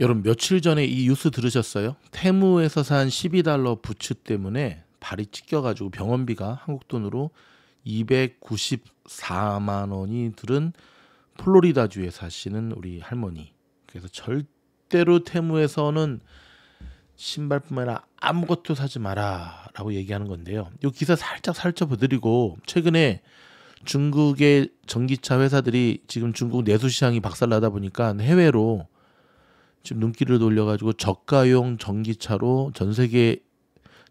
여러분 며칠 전에 이 뉴스 들으셨어요? 테무에서 산 12달러 부츠 때문에 발이 찢겨가지고 병원비가 한국 돈으로 294만 원이 들은 플로리다주에 사시는 우리 할머니. 그래서 절대로 테무에서는 신발뿐만 아니라 아무것도 사지 마라라고 얘기하는 건데요. 이 기사 살짝 살펴드리고 최근에 중국의 전기차 회사들이 지금 중국 내수 시장이 박살나다 보니까 해외로 지금 눈길을 돌려가지고 저가용 전기차로 전 세계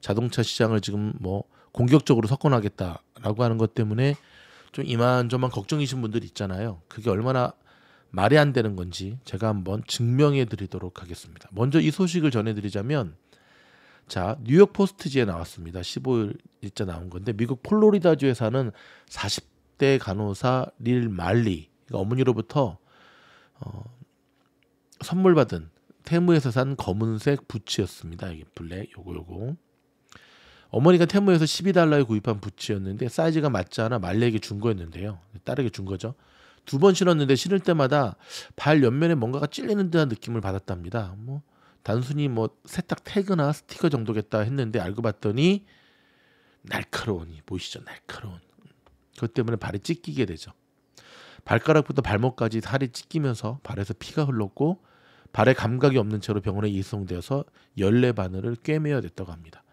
자동차 시장을 지금 뭐 공격적으로 석권하겠다라고 하는 것 때문에 좀 이만저만 걱정이신 분들 있잖아요. 그게 얼마나 말이 안 되는 건지 제가 한번 증명해 드리도록 하겠습니다. 먼저 이 소식을 전해 드리자면 자, 뉴욕 포스트지에 나왔습니다. 15일자 나온 건데 미국 플로리다주에 사는 40대 간호사 릴 말리 그러니까 어머니로부터 어, 선물 받은 테무에서 산 검은색 부츠였습니다. 이게 블랙 요거 요거. 어머니가 테무에서 12달러에 구입한 부츠였는데 사이즈가 맞지 않아 말레에게 준 거였는데요. 따르게준 거죠. 두 번 신었는데 신을 때마다 발 옆면에 뭔가가 찔리는 듯한 느낌을 받았답니다. 뭐 단순히 뭐 세탁 태그나 스티커 정도겠다 했는데 알고 봤더니 날카로운이 보이시죠? 날카로운. 그것 때문에 발이 찢기게 되죠. 발가락부터 발목까지 살이 찢기면서 발에서 피가 흘렀고 발에 감각이 없는 채로 병원에 이송되어서 열네 바늘을 꿰매어 됐다고 합니다.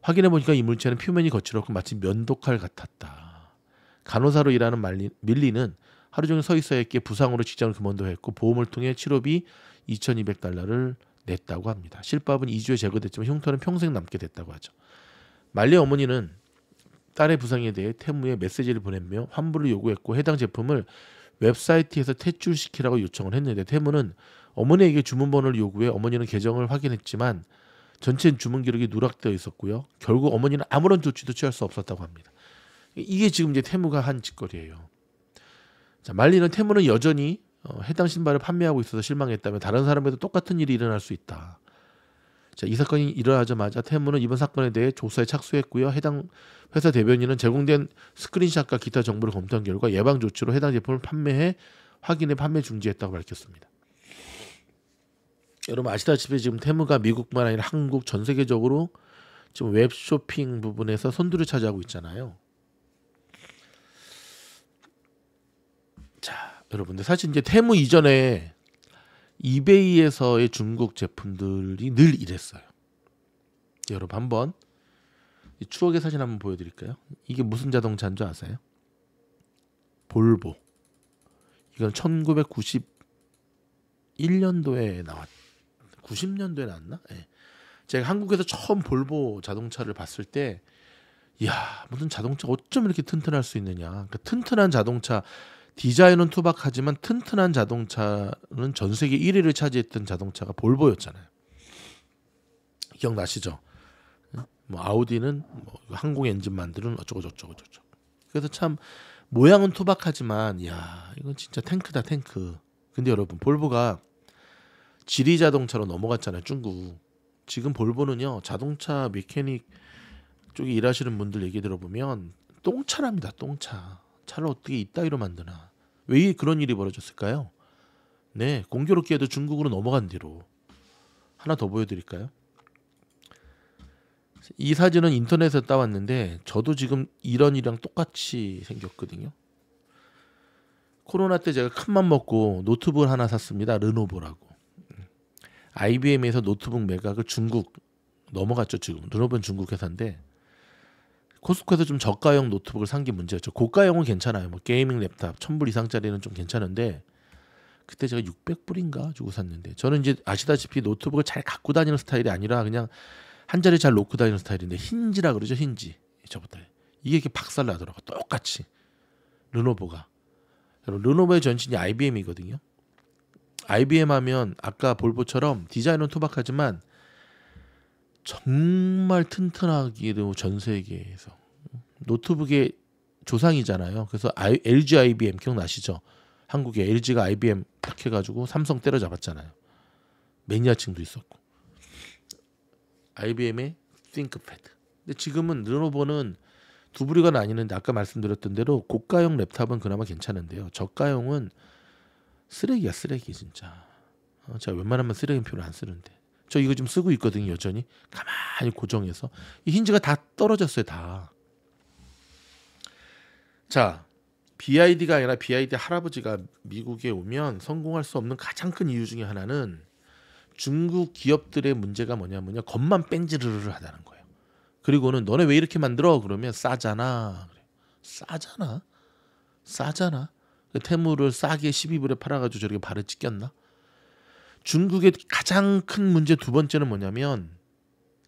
확인해 보니까 이 물체는 표면이 거칠었고 마치 면도칼 같았다. 간호사로 일하는 말리, 밀리는 하루 종일 서 있어야 했기에 부상으로 직장을 그만도 했고 보험을 통해 치료비 2,200달러를 냈다고 합니다. 실밥은 2주에 제거됐지만 흉터는 평생 남게 됐다고 하죠. 말리 어머니는 딸의 부상에 대해 태무에 메시지를 보냈며 환불을 요구했고 해당 제품을 웹사이트에서 퇴출시키라고 요청을 했는데 태무는 어머니에게 주문번호를 요구해 어머니는 계정을 확인했지만 전체 주문 기록이 누락되어 있었고요. 결국 어머니는 아무런 조치도 취할 수 없었다고 합니다. 이게 지금 이제 테무가 한 짓거리예요. 자, 말리는 테무는 여전히 어, 해당 신발을 판매하고 있어서 실망했다면 다른 사람에도 똑같은 일이 일어날 수 있다. 자, 이 사건이 일어나자마자 테무는 이번 사건에 대해 조사에 착수했고요. 해당 회사 대변인은 제공된 스크린샷과 기타 정보를 검토한 결과 예방 조치로 해당 제품을 판매해 확인해 판매 중지했다고 밝혔습니다. 여러분 아시다시피 지금 테무가 미국만 아니라 한국 전 세계적으로 지금 웹 쇼핑 부분에서 선두를 차지하고 있잖아요. 자, 여러분들 사실 이제 테무 이전에 이베이에서의 중국 제품들이 늘 이랬어요. 여러분 한번 추억의 사진 한번 보여드릴까요? 이게 무슨 자동차인 줄 아세요? 볼보. 이건 1991년도에 나왔죠. 9 0년대에나나 예. 제가 한국에서 처음 볼보 자동차를 봤을 때 이야 무슨 자동차 어쩜 이렇게 튼튼할 수 있느냐 그 튼튼한 자동차 디자인은 투박하지만 튼튼한 자동차는 전 세계 1위를 차지했던 자동차가 볼보였잖아요 기억나시죠 뭐 아우디는 뭐 항공 엔진 만드는 어쩌고 저쩌고 저쩌고 그래서 참 모양은 투박하지만 이야 이건 진짜 탱크다 탱크 근데 여러분 볼보가 지리 자동차로 넘어갔잖아요 중국 지금 볼보는요 자동차 메케닉 쪽에 일하시는 분들 얘기 들어보면 똥차랍니다 똥차 차를 어떻게 이따위로 만드나 왜 그런 일이 벌어졌을까요 네 공교롭게도 중국으로 넘어간 뒤로 하나 더 보여드릴까요 이 사진은 인터넷에 따왔는데 저도 지금 이런 이랑 똑같이 생겼거든요 코로나 때 제가 큰맘 먹고 노트북 을 하나 샀습니다 르노보라고 IBM에서 노트북 매각을 중국 넘어갔죠 지금 유럽은 중국 회사인데 코스코에서 좀 저가형 노트북을 산 게 문제였죠 고가형은 괜찮아요 뭐 게이밍 랩탑 천불 이상짜리는 좀 괜찮은데 그때 제가 600불인가 주고 샀는데 저는 이제 아시다시피 노트북을 잘 갖고 다니는 스타일이 아니라 그냥 한 자리 잘 놓고 다니는 스타일인데 힌지라 그러죠 힌지 저부터 이게 이렇게 박살 나더라고 똑같이 르노보가 르노보의 전신이 IBM이거든요 IBM 하면 아까 볼보처럼 디자인은 투박하지만 정말 튼튼하기도 전 세계에서 노트북의 조상이잖아요. 그래서 I, LG IBM 기억나시죠? 한국에 LG가 IBM 딱 해가지고 삼성 때려잡았잖아요. 매니아층도 있었고 IBM의 띵크패드. 근데 지금은 르노버는 두부리가 나뉘는데 아까 말씀드렸던 대로 고가용 랩탑은 그나마 괜찮은데요. 저가용은 쓰레기야 쓰레기 진짜 어, 제가 웬만하면 쓰레기표를 안 쓰는데 저 이거 좀 쓰고 있거든요 여전히 가만히 고정해서 이 힌지가 다 떨어졌어요 다자 BID가 아니라 BID 할아버지가 미국에 오면 성공할 수 없는 가장 큰 이유 중에 하나는 중국 기업들의 문제가 뭐냐면요 겉만 뺀지르르 하다는 거예요 그리고는 너네 왜 이렇게 만들어 그러면 싸잖아 그래. 싸잖아 싸잖아 그 태물을 싸게 12불에 팔아가지고 저렇게 발을 찢겼나? 중국의 가장 큰 문제 두 번째는 뭐냐면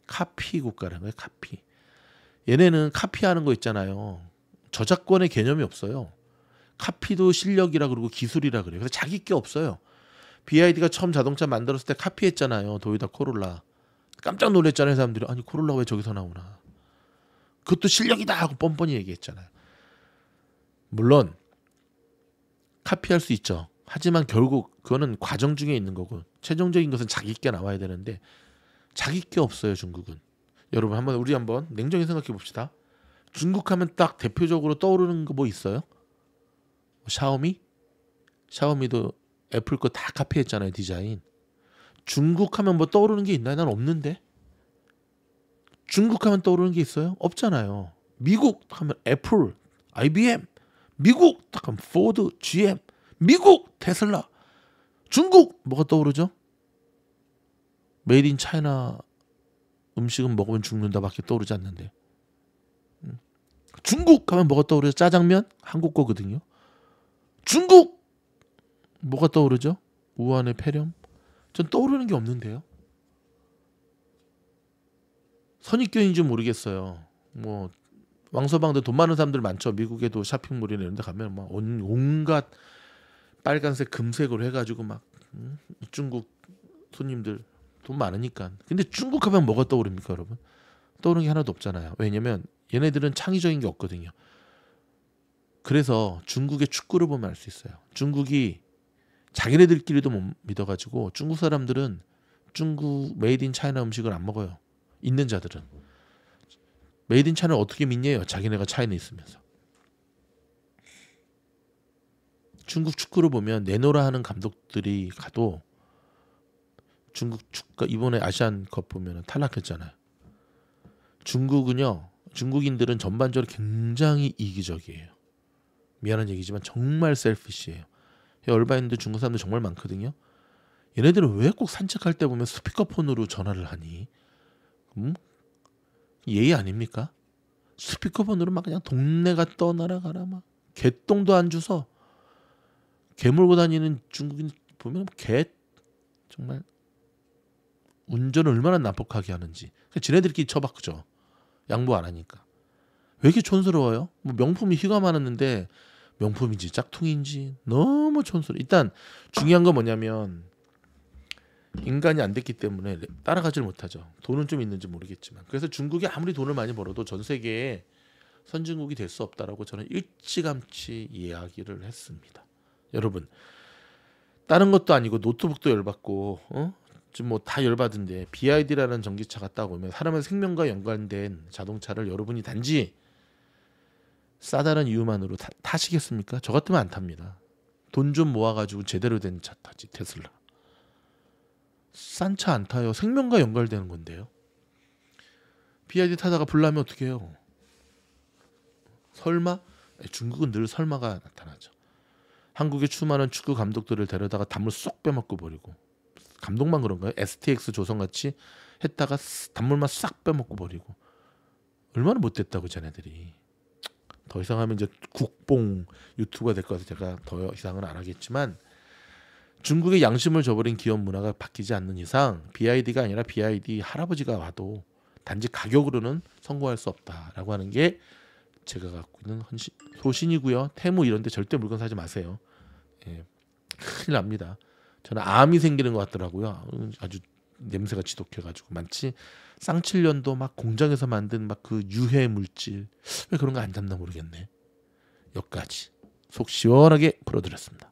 카피 국가라는 거예요. 카피. 얘네는 카피하는 거 있잖아요. 저작권의 개념이 없어요. 카피도 실력이라 그러고 기술이라 그래요. 그래서 자기 게 없어요. BID가 처음 자동차 만들었을 때 카피했잖아요. 도요다 코롤라. 깜짝 놀랐잖아요. 사람들이 아니 코롤라 왜 저기서 나오나. 그것도 실력이다 하고 뻔뻔히 얘기했잖아요. 물론 카피할 수 있죠. 하지만 결국 그거는 과정 중에 있는 거고 최종적인 것은 자기 께 나와야 되는데 자기 께 없어요 중국은. 여러분 한번 우리 한번 냉정히 생각해 봅시다. 중국 하면 딱 대표적으로 떠오르는 거 뭐 있어요? 뭐 샤오미? 샤오미도 애플 거 다 카피했잖아요 디자인. 중국 하면 뭐 떠오르는 게 있나요? 난 없는데. 중국 하면 떠오르는 게 있어요? 없잖아요. 미국 하면 애플, IBM 미국 잠깐 포드, GM, 미국 테슬라, 중국 뭐가 떠오르죠? 메이드 인 차이나 음식은 먹으면 죽는다밖에 떠오르지 않는데 음. 중국 가면 뭐가 떠오르죠? 짜장면 한국 거거든요. 중국 뭐가 떠오르죠? 우한의 폐렴. 전 떠오르는 게 없는데요. 선입견인지 모르겠어요. 뭐 왕서방도 돈 많은 사람들 많죠. 미국에도 쇼핑몰이나 이런 데 가면 막 온, 온갖 빨간색 금색으로 해가지고 막 음, 중국 손님들 돈 많으니까. 근데 중국 가면 뭐가 떠오릅니까, 여러분? 떠오르는 게 하나도 없잖아요. 왜냐면 얘네들은 창의적인 게 없거든요. 그래서 중국의 축구를 보면 알 수 있어요. 중국이 자기네들끼리도 못 믿어가지고 중국 사람들은 중국 메이드 인 차이나 음식을 안 먹어요. 있는 자들은. 메이드 인 차는 어떻게 믿냐요? 자기네가 차이나 있으면서. 중국 축구를 보면 내노라 하는 감독들이 가도 중국 축구 이번에 아시안컵 보면 탈락했잖아요. 중국은요. 중국인들은 전반적으로 굉장히 이기적이에요. 미안한 얘기지만 정말 셀피시해요. 얼바인들 중국 사람들 정말 많거든요. 얘네들은 왜 꼭 산책할 때 보면 스피커폰으로 전화를 하니? 음? 예의 아닙니까? 스피커폰으로 막 그냥 동네가 떠나라가라 막 개똥도 안 주서 개 몰고 다니는 중국인 보면 개 정말 운전을 얼마나 난폭하게 하는지 그러니까 지네들끼리 쳐박죠 양보 안 하니까 왜 이렇게 촌스러워요? 뭐 명품이 휘가 많았는데 명품인지 짝퉁인지 너무 촌스러워 일단 중요한 건 뭐냐면 인간이 안 됐기 때문에 따라가질 못하죠. 돈은 좀 있는지 모르겠지만 그래서 중국이 아무리 돈을 많이 벌어도 전 세계에 선진국이 될 수 없다라고 저는 일찌감치 이야기를 했습니다. 여러분 다른 것도 아니고 노트북도 열받고 어? 지금 뭐다 열받은데 BID라는 전기차가 따고 오면 사람의 생명과 연관된 자동차를 여러분이 단지 싸다는 이유만으로 타, 타시겠습니까? 저 같으면 안 탑니다. 돈 좀 모아가지고 제대로 된 차 타지 테슬라. 싼차안 타요. 생명과 연결되는 건데요. BID 타다가 불나면 어떻게 해요? 설마? 예, 중국은 늘 설마가 나타나죠. 한국의 수많은 축구 감독들을 데려다가 담을 쏙 빼먹고 버리고 감독만 그런가요? STX 조선같이 했다가 단물만 싹 빼먹고 버리고 얼마나 못됐다고 자네들이 더 이상 하면 이제 국뽕 유튜브가 될 것 같아서 제가 더 이상은 안 하겠지만 중국의 양심을 저버린 기업 문화가 바뀌지 않는 이상 BID가 아니라 BID 할아버지가 와도 단지 가격으로는 성공할 수 없다라고 하는 게 제가 갖고 있는 헌신, 소신이고요. 태무 이런 데 절대 물건 사지 마세요. 예, 큰일 납니다. 저는 암이 생기는 것 같더라고요. 아주 냄새가 지독해가지고 많지 쌍칠년도 막 공장에서 만든 막 그 유해 물질 왜 그런 거안 잡나 모르겠네. 여기까지 속 시원하게 풀어드렸습니다.